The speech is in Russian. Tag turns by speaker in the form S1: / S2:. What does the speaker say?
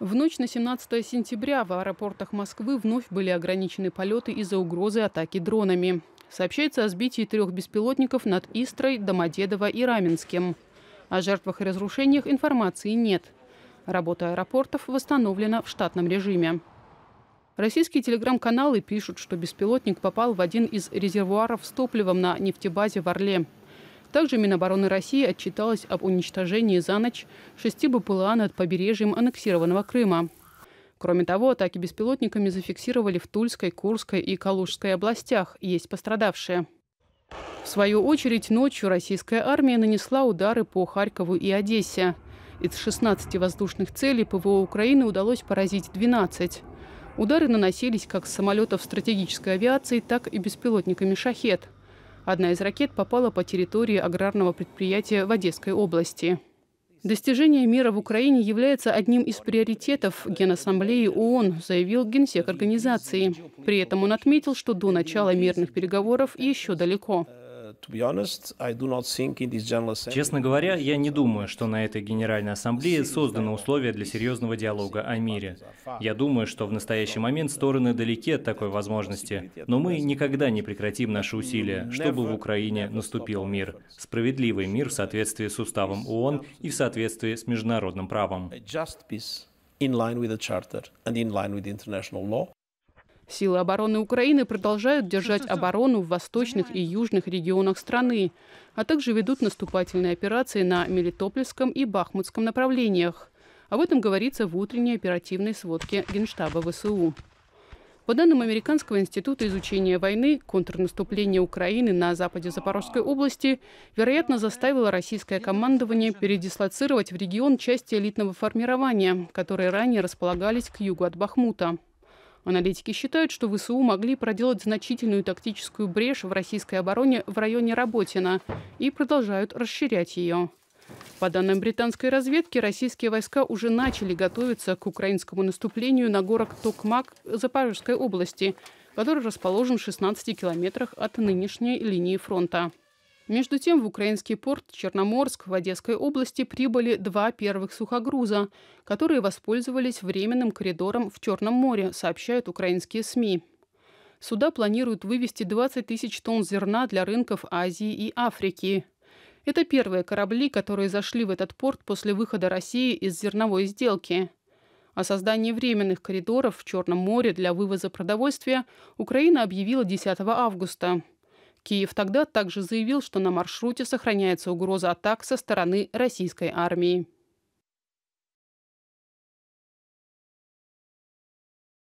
S1: В ночь на 17 сентября в аэропортах Москвы вновь были ограничены полеты из-за угрозы атаки дронами. Сообщается о сбитии трех беспилотников над Истрой, Домодедово и Раменским. О жертвах и разрушениях информации нет. Работа аэропортов восстановлена в штатном режиме. Российские телеграм-каналы пишут, что беспилотник попал в один из резервуаров с топливом на нефтебазе в Орле. Также Минобороны России отчиталась об уничтожении за ночь шести БПЛА над побережьем аннексированного Крыма. Кроме того, атаки беспилотниками зафиксировали в Тульской, Курской и Калужской областях. Есть пострадавшие. В свою очередь, ночью российская армия нанесла удары по Харькову и Одессе. Из 16 воздушных целей ПВО Украины удалось поразить 12. Удары наносились как с самолетов стратегической авиации, так и беспилотниками «Шахет». Одна из ракет попала по территории аграрного предприятия в Одесской области. Достижение мира в Украине является одним из приоритетов Генассамблеи ООН, заявил генсек организации. При этом он отметил, что до начала мирных переговоров еще далеко.
S2: Честно говоря, я не думаю, что на этой Генеральной Ассамблее созданы условия для серьезного диалога о мире. Я думаю, что в настоящий момент стороны далеки от такой возможности, но мы никогда не прекратим наши усилия, чтобы в Украине наступил мир. Справедливый мир в соответствии с уставом ООН и в соответствии с международным правом.
S1: Силы обороны Украины продолжают держать оборону в восточных и южных регионах страны, а также ведут наступательные операции на Мелитопольском и Бахмутском направлениях. Об этом говорится в утренней оперативной сводке Генштаба ВСУ. По данным Американского института изучения войны, контрнаступление Украины на западе Запорожской области, вероятно, заставило российское командование передислоцировать в регион части элитного формирования, которые ранее располагались к югу от Бахмута. Аналитики считают, что ВСУ могли проделать значительную тактическую брешь в российской обороне в районе Работина и продолжают расширять ее. По данным британской разведки, российские войска уже начали готовиться к украинскому наступлению на город Токмак Запорожской области, который расположен в 16 километрах от нынешней линии фронта. Между тем в украинский порт Черноморск в Одесской области прибыли два первых сухогруза, которые воспользовались временным коридором в Черном море, сообщают украинские СМИ. Суда планируют вывести 20 тысяч тонн зерна для рынков Азии и Африки. Это первые корабли, которые зашли в этот порт после выхода России из зерновой сделки. О создании временных коридоров в Черном море для вывоза продовольствия Украина объявила 10 августа. Киев тогда также заявил, что на маршруте сохраняется угроза атак со стороны российской армии.